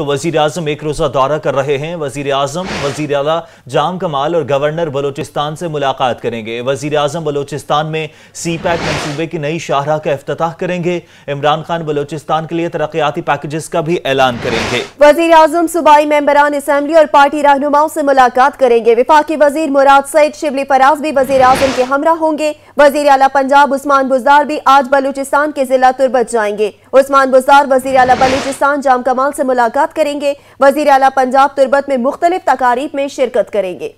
तो वजीर आजम एक रोज़ा दौरा कर रहे हैं वजीर आजम वजीर अला जाम कमाल और गवर्नर बलोचिस्तान से मुलाकात करेंगे वजीर आजम बलोचिस्तान में सी पैक मनसूबे की नई शाहरा का अफ्ताह करेंगे इमरान खान बलोचिस्तान के लिए तरक्याती पैकेजेस का भी ऐलान करेंगे वजीर आजम सूबाई मेम्बरान असम्बली और पार्टी रहनुमाओं से मुलाकात करेंगे विफाकी वजीर मुराद सईद शिवली फराज भी वजीर आजम के हमरा होंगे वजीर अला पंजाब उस्मान बुजार भी आज बलूचिस्तान के जिला तुरबत जाएंगे उस्मान बुजार वजीर अला बलूचिस्तान जाम कमाल से मुलाकात करेंगे वजीर अला पंजाब तुर्बत में मुख्तलिफ तकारीब में शिरकत करेंगे